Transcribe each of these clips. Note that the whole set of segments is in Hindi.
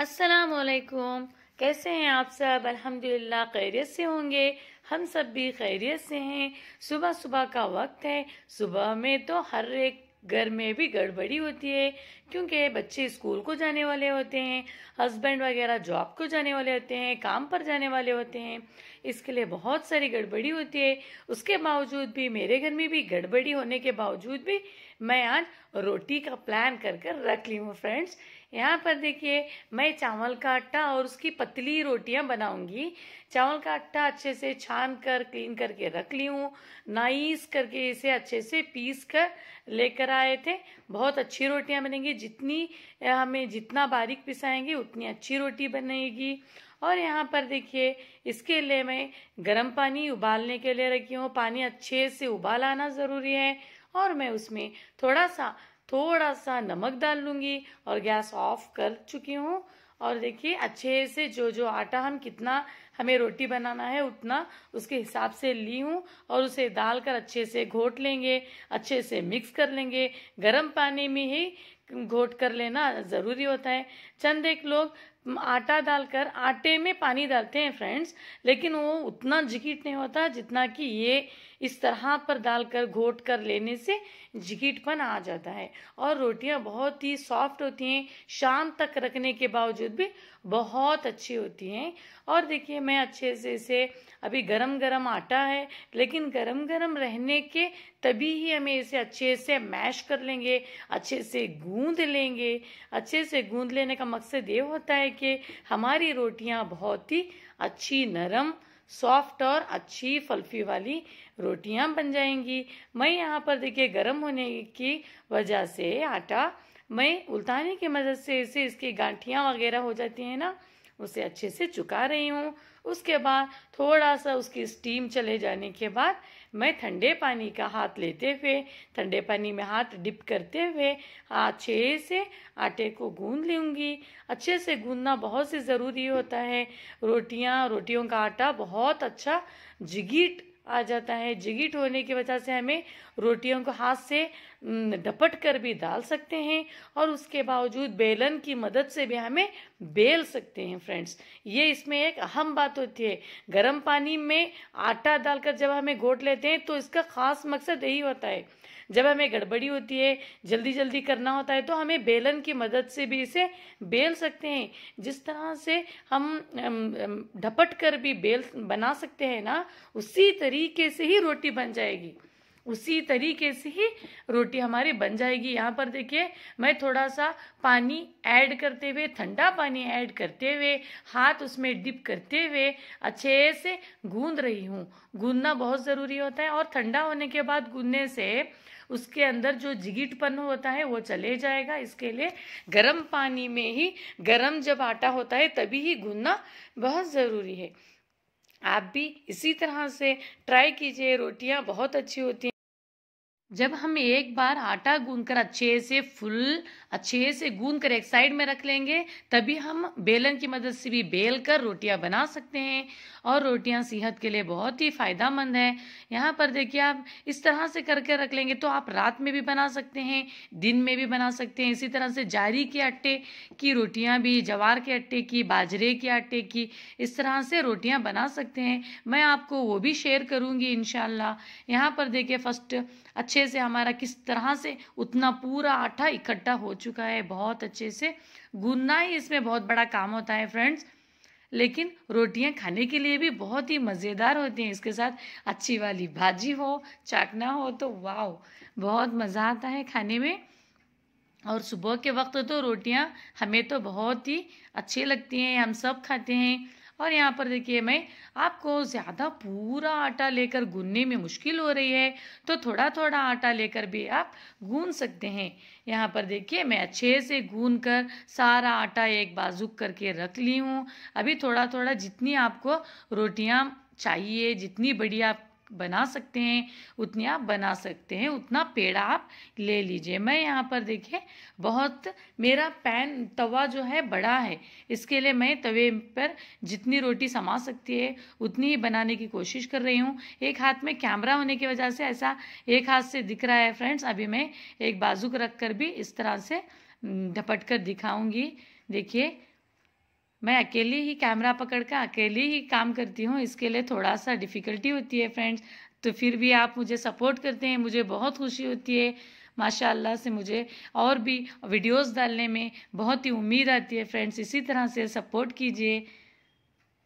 असलकुम कैसे हैं आप सब अल्हम्दुलिल्लाह खैरियत से होंगे हम सब भी खैरियत से हैं सुबह सुबह का वक्त है सुबह में तो हर एक घर में भी गड़बड़ी होती है क्योंकि बच्चे स्कूल को जाने वाले होते हैं हस्बैंड वगैरह जॉब को जाने वाले होते हैं काम पर जाने वाले होते हैं इसके लिए बहुत सारी गड़बड़ी होती है उसके बावजूद भी मेरे घर में भी गड़बड़ी होने के बावजूद भी मैं आज रोटी का प्लान कर कर रख ली हूँ फ्रेंड्स यहाँ पर देखिए मैं चावल का आटा और उसकी पतली रोटियाँ बनाऊंगी चावल का आटा अच्छे से छान कर क्लीन करके रख ली हूँ नाइस करके इसे अच्छे से पीस कर लेकर आए थे बहुत अच्छी रोटियाँ बनेंगी जितनी हमें जितना बारीक पिसाएंगे उतनी अच्छी रोटी बनेगी और यहाँ पर देखिए इसके लिए मैं गर्म पानी उबालने के लिए रखी हूँ पानी अच्छे से उबाल आना ज़रूरी है और मैं उसमें थोड़ा सा थोड़ा सा नमक डाल लूँगी और गैस ऑफ कर चुकी हूँ और देखिए अच्छे से जो जो आटा हम कितना हमें रोटी बनाना है उतना उसके हिसाब से ली हूँ और उसे डाल कर अच्छे से घोट लेंगे अच्छे से मिक्स कर लेंगे गर्म पानी में ही घोट कर लेना ज़रूरी होता है चंद एक लोग आटा डालकर आटे में पानी डालते हैं फ्रेंड्स लेकिन वो उतना जिकिट नहीं होता जितना कि ये इस तरह पर डालकर घोट कर लेने से झिकटपन आ जाता है और रोटियां बहुत ही सॉफ्ट होती हैं शाम तक रखने के बावजूद भी बहुत अच्छी होती हैं और देखिए मैं अच्छे से इसे अभी गरम गरम आटा है लेकिन गरम गरम रहने के तभी ही हमें इसे अच्छे से मैश कर लेंगे अच्छे से गूंद लेंगे अच्छे से गूंद लेने का मकसद ये होता है कि हमारी रोटियां बहुत ही अच्छी नरम सॉफ्ट और अच्छी फल्फी वाली रोटियां बन जाएंगी मैं यहाँ पर देखिए गर्म होने की वजह से आटा मैं उल्टाने की मदद से इसे इसकी गांठियाँ वगैरह हो जाती हैं ना उसे अच्छे से चुका रही हूँ उसके बाद थोड़ा सा उसकी स्टीम चले जाने के बाद मैं ठंडे पानी का हाथ लेते हुए ठंडे पानी में हाथ डिप करते हुए अच्छे से आटे को गूंद लूँगी अच्छे से गूंदना बहुत से ज़रूरी होता है रोटियाँ रोटियों का आटा बहुत अच्छा जिगीट आ जाता है जिगिट होने की वजह से हमें रोटियों को हाथ से डपट कर भी डाल सकते हैं और उसके बावजूद बेलन की मदद से भी हमें बेल सकते हैं फ्रेंड्स ये इसमें एक अहम बात होती है गर्म पानी में आटा डालकर जब हमें घोट लेते हैं तो इसका खास मकसद यही होता है जब हमें गड़बड़ी होती है जल्दी जल्दी करना होता है तो हमें बेलन की मदद से भी इसे बेल सकते हैं जिस तरह से हम ढपट कर भी बेल बना सकते हैं ना उसी तरीके से ही रोटी बन जाएगी उसी तरीके से ही रोटी हमारी बन जाएगी यहाँ पर देखिए मैं थोड़ा सा पानी ऐड करते हुए ठंडा पानी ऐड करते हुए हाथ उसमें डिप करते हुए अच्छे से गूंद रही हूँ गूंदना बहुत ज़रूरी होता है और ठंडा होने के बाद गूंदने से उसके अंदर जो जिगिटपन होता है वो चले जाएगा इसके लिए गर्म पानी में ही गर्म जब आटा होता है तभी ही गूंदना बहुत ज़रूरी है आप भी इसी तरह से ट्राई कीजिए रोटियां बहुत अच्छी होती हैं जब हम एक बार आटा गूंद कर अच्छे से फुल अच्छे से गूंद कर एक साइड में रख लेंगे तभी हम बेलन की मदद से भी बेल कर रोटियां बना सकते हैं और रोटियां सेहत के लिए बहुत ही मंद है यहाँ पर देखिए आप इस तरह से करके रख लेंगे तो आप रात में भी बना सकते हैं दिन में भी बना सकते हैं इसी तरह से जारी के आटे की रोटियाँ भी जवार के आटे की बाजरे के आटे की इस तरह से रोटियाँ बना सकते हैं मैं आपको वो भी शेयर करूँगी इन यहाँ पर देखिए फर्स्ट अच्छे से हमारा किस तरह से उतना पूरा आटा इकट्ठा हो चुका है बहुत अच्छे से गूंदना ही इसमें बहुत बड़ा काम होता है फ्रेंड्स लेकिन रोटियां खाने के लिए भी बहुत ही मज़ेदार होती हैं इसके साथ अच्छी वाली भाजी हो चाकना हो तो वाह बहुत मज़ा आता है खाने में और सुबह के वक्त तो रोटियां हमें तो बहुत ही अच्छी लगती हैं हम सब खाते हैं और यहाँ पर देखिए मैं आपको ज़्यादा पूरा आटा लेकर गूनने में मुश्किल हो रही है तो थोड़ा थोड़ा आटा लेकर भी आप गून सकते हैं यहाँ पर देखिए मैं अच्छे से गून कर सारा आटा एक बाजू करके रख ली हूँ अभी थोड़ा थोड़ा जितनी आपको रोटियाँ चाहिए जितनी बड़ी आप बना सकते हैं उतनी आप बना सकते हैं उतना पेड़ा आप ले लीजिए मैं यहाँ पर देखिए बहुत मेरा पैन तवा जो है बड़ा है इसके लिए मैं तवे पर जितनी रोटी समा सकती है उतनी ही बनाने की कोशिश कर रही हूँ एक हाथ में कैमरा होने की वजह से ऐसा एक हाथ से दिख रहा है फ्रेंड्स अभी मैं एक बाजू को रख कर भी इस तरह से ढपट कर दिखाऊंगी देखिए मैं अकेली ही कैमरा पकड़ कर अकेली ही काम करती हूँ इसके लिए थोड़ा सा डिफ़िकल्टी होती है फ्रेंड्स तो फिर भी आप मुझे सपोर्ट करते हैं मुझे बहुत खुशी होती है माशाल्लाह से मुझे और भी वीडियोस डालने में बहुत ही उम्मीद आती है फ्रेंड्स इसी तरह से सपोर्ट कीजिए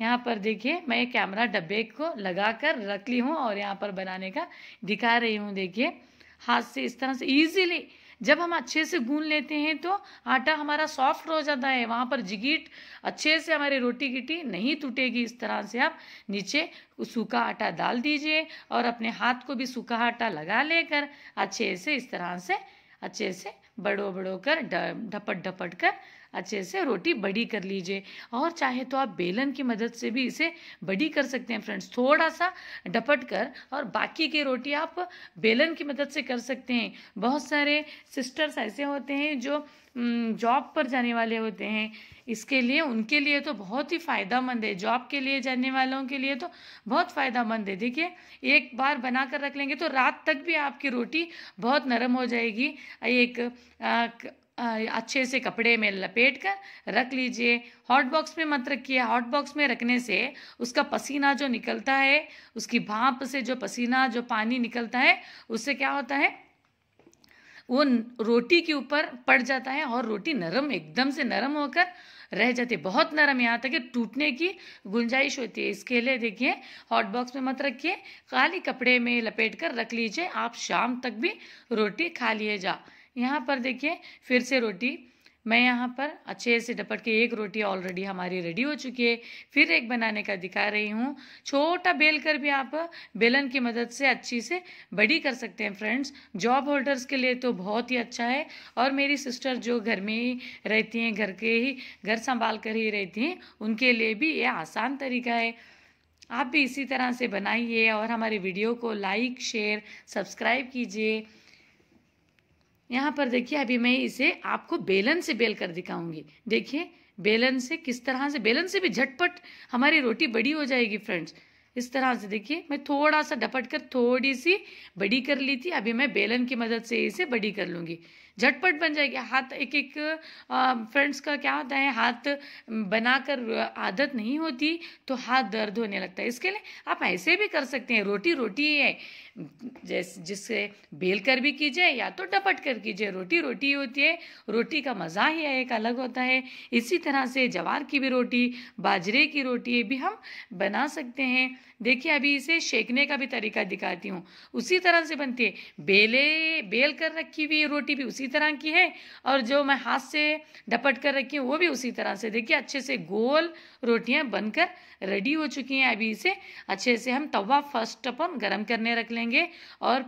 यहाँ पर देखिए मैं कैमरा डब्बे को लगा कर रख ली हूँ और यहाँ पर बनाने का दिखा रही हूँ देखिए हाथ से इस तरह से ईजिली जब हम अच्छे से गून लेते हैं तो आटा हमारा सॉफ्ट हो जाता है वहाँ पर जिगीट अच्छे से हमारी रोटी गिटी नहीं टूटेगी इस तरह से आप नीचे सूखा आटा डाल दीजिए और अपने हाथ को भी सूखा आटा लगा लेकर अच्छे से इस तरह से अच्छे से बड़ो बड़ो कर ढपट ढपट कर अच्छे से रोटी बड़ी कर लीजिए और चाहे तो आप बेलन की मदद से भी इसे बड़ी कर सकते हैं फ्रेंड्स थोड़ा सा डपट कर और बाकी की रोटी आप बेलन की मदद से कर सकते हैं बहुत सारे सिस्टर्स ऐसे होते हैं जो जॉब हम्म, पर जाने वाले होते हैं इसके लिए उनके लिए तो बहुत ही मंद है जॉब के लिए जाने वालों के लिए तो बहुत मंद है देखिए एक बार बना कर रख लेंगे तो रात तक भी आपकी रोटी बहुत नरम हो जाएगी एक आ, अच्छे से कपड़े में लपेट कर रख लीजिए हॉट बॉक्स में मत रखिए हॉट बॉक्स में रखने से उसका पसीना जो निकलता है उसकी भाप से जो पसीना जो पानी निकलता है उससे क्या होता है वो रोटी के ऊपर पड़ जाता है और रोटी नरम एकदम से नरम होकर रह जाती है बहुत नरम यहाँ तक कि टूटने की गुंजाइश होती है इसके लिए देखिए हॉट बॉक्स में मत रखिए खाली कपड़े में लपेट कर रख लीजिए आप शाम तक भी रोटी खा लिए जा यहाँ पर देखिए फिर से रोटी मैं यहाँ पर अच्छे से डपट के एक रोटी ऑलरेडी हमारी रेडी हो चुकी है फिर एक बनाने का दिखा रही हूँ छोटा बेल कर भी आप बेलन की मदद से अच्छी से बड़ी कर सकते हैं फ्रेंड्स जॉब होल्डर्स के लिए तो बहुत ही अच्छा है और मेरी सिस्टर जो घर में ही रहती हैं घर के ही घर संभाल कर ही रहती हैं उनके लिए भी ये आसान तरीका है आप भी इसी तरह से बनाइए और हमारे वीडियो को लाइक शेयर सब्सक्राइब कीजिए यहाँ पर देखिए अभी मैं इसे आपको बेलन से बेल कर दिखाऊंगी देखिए बेलन से किस तरह से बेलन से भी झटपट हमारी रोटी बड़ी हो जाएगी फ्रेंड्स इस तरह से देखिए मैं थोड़ा सा डपट कर थोड़ी सी बड़ी कर ली थी अभी मैं बेलन की मदद से इसे बड़ी कर लूँगी झटपट बन जाएगी हाथ एक एक फ्रेंड्स का क्या होता है हाथ बनाकर आदत नहीं होती तो हाथ दर्द होने लगता है इसके लिए आप ऐसे भी कर सकते हैं रोटी रोटी है जैसे जिससे बेल कर भी कीजिए या तो डपट कर कीजिए रोटी रोटी होती है रोटी का मज़ा ही एक अलग होता है इसी तरह से जवार की भी रोटी बाजरे की रोटी भी हम बना सकते हैं देखिए अभी इसे शेकने का भी तरीका दिखाती हूँ उसी तरह से बनती है बेले बेल कर रखी हुई रोटी भी उसी तरह की है और जो मैं हाथ से डपट कर रखी हूँ वो भी उसी तरह से देखिए अच्छे से गोल रोटियाँ बनकर रेडी हो चुकी हैं अभी इसे अच्छे से हम तवा फर्स्ट अपन गर्म करने रख लेंगे और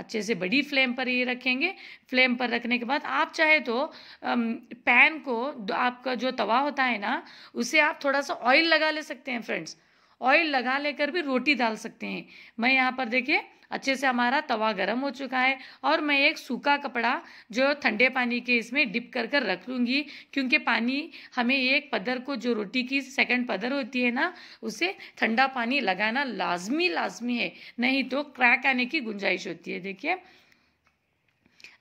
अच्छे से बड़ी फ्लेम पर ये रखेंगे फ्लेम पर रखने के बाद आप चाहे तो पैन को आपका जो तवा होता है ना उसे आप थोड़ा सा ऑयल लगा ले सकते हैं फ्रेंड्स ऑयल लगा लेकर भी रोटी डाल सकते हैं मैं यहाँ पर देखिए अच्छे से हमारा तवा गर्म हो चुका है और मैं एक सूखा कपड़ा जो ठंडे पानी के इसमें डिप कर कर रख लूँगी क्योंकि पानी हमें एक पदर को जो रोटी की सेकंड पदर होती है ना उसे ठंडा पानी लगाना लाजमी लाजमी है नहीं तो क्रैक आने की गुंजाइश होती है देखिए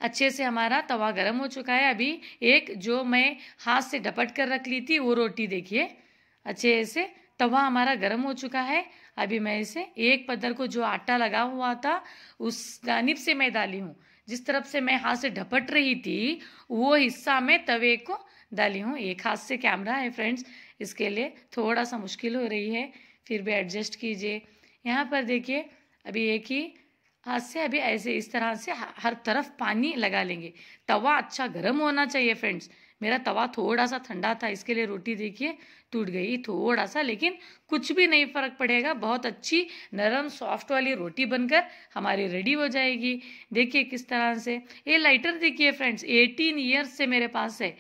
अच्छे से हमारा तवा गर्म हो चुका है अभी एक जो मैं हाथ से डपट कर रख ली थी वो रोटी देखिए अच्छे से तवा हमारा गर्म हो चुका है अभी मैं इसे एक पदर को जो आटा लगा हुआ था उस जानब से मैं डाली हूँ जिस तरफ से मैं हाथ से ढपट रही थी वो हिस्सा मैं तवे को डाली हूँ एक हाथ से कैमरा है फ्रेंड्स इसके लिए थोड़ा सा मुश्किल हो रही है फिर भी एडजस्ट कीजिए यहाँ पर देखिए अभी एक ही हाथ से अभी ऐसे इस तरह से हर तरफ पानी लगा लेंगे तवा अच्छा गर्म होना चाहिए फ्रेंड्स मेरा तवा थोड़ा सा ठंडा था इसके लिए रोटी देखिए टूट गई थोड़ा सा लेकिन कुछ भी नहीं फ़र्क पड़ेगा बहुत अच्छी नरम सॉफ्ट वाली रोटी बनकर हमारी रेडी हो जाएगी देखिए किस तरह से ये लाइटर देखिए फ्रेंड्स एटीन ईयर्स से मेरे पास है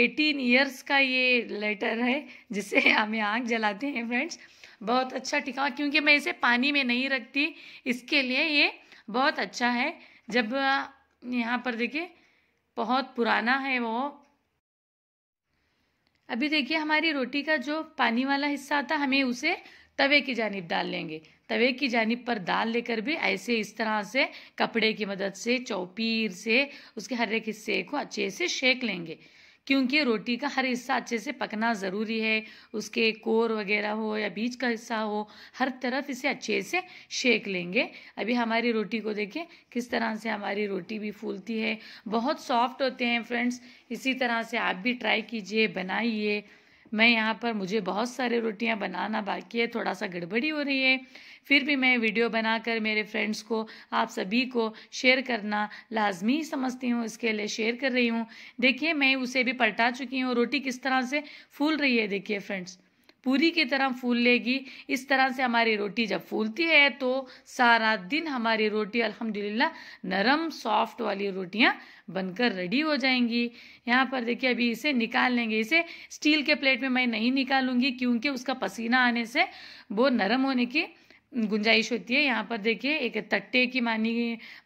एटीन ईयर्स का ये लाइटर है जिसे हमें आँख जलाते हैं फ्रेंड्स बहुत अच्छा टिकाऊ क्योंकि मैं इसे पानी में नहीं रखती इसके लिए ये बहुत अच्छा है जब यहाँ पर देखिए बहुत पुराना है वो अभी देखिए हमारी रोटी का जो पानी वाला हिस्सा था हमें उसे तवे की जानब डाल लेंगे तवे की जानब पर दाल लेकर भी ऐसे इस तरह से कपड़े की मदद से चौपीर से उसके हर एक हिस्से को अच्छे से शेक लेंगे क्योंकि रोटी का हर हिस्सा अच्छे से पकना ज़रूरी है उसके कोर वगैरह हो या बीज का हिस्सा हो हर तरफ इसे अच्छे से शेक लेंगे अभी हमारी रोटी को देखें किस तरह से हमारी रोटी भी फूलती है बहुत सॉफ्ट होते हैं फ्रेंड्स इसी तरह से आप भी ट्राई कीजिए बनाइए मैं यहाँ पर मुझे बहुत सारे रोटियाँ बनाना बाकी है थोड़ा सा गड़बड़ी हो रही है फिर भी मैं वीडियो बनाकर मेरे फ्रेंड्स को आप सभी को शेयर करना लाजमी समझती हूँ इसके लिए शेयर कर रही हूँ देखिए मैं उसे भी पलटा चुकी हूँ रोटी किस तरह से फूल रही है देखिए फ्रेंड्स पूरी की तरह फूल लेगी इस तरह से हमारी रोटी जब फूलती है तो सारा दिन हमारी रोटी अल्हम्दुलिल्लाह नरम सॉफ्ट वाली रोटियां बनकर रेडी हो जाएंगी यहाँ पर देखिए अभी इसे निकाल लेंगे इसे स्टील के प्लेट में मैं नहीं निकालूंगी क्योंकि उसका पसीना आने से वो नरम होने की गुंजाइश होती है यहाँ पर देखिए एक तट्टे की मानी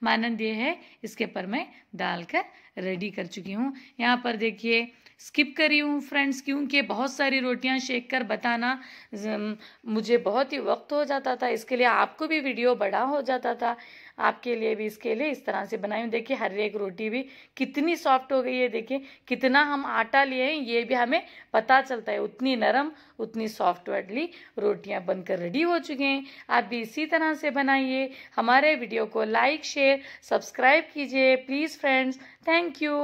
मानंद ये है इसके पर मैं डालकर रेडी कर चुकी हूँ यहाँ पर देखिए स्किप करी हूँ फ्रेंड्स क्योंकि बहुत सारी रोटियाँ शेक कर बताना मुझे बहुत ही वक्त हो जाता था इसके लिए आपको भी वीडियो बड़ा हो जाता था आपके लिए भी इसके लिए इस तरह से बनाई हूँ देखिए हर एक रोटी भी कितनी सॉफ्ट हो गई है देखिए कितना हम आटा लिए हैं ये भी हमें पता चलता है उतनी नरम उतनी सॉफ्ट वाली रोटियाँ बनकर रेडी हो चुकी हैं आप भी इसी तरह से बनाइए हमारे वीडियो को लाइक शेयर सब्सक्राइब कीजिए प्लीज़ फ्रेंड्स थैंक यू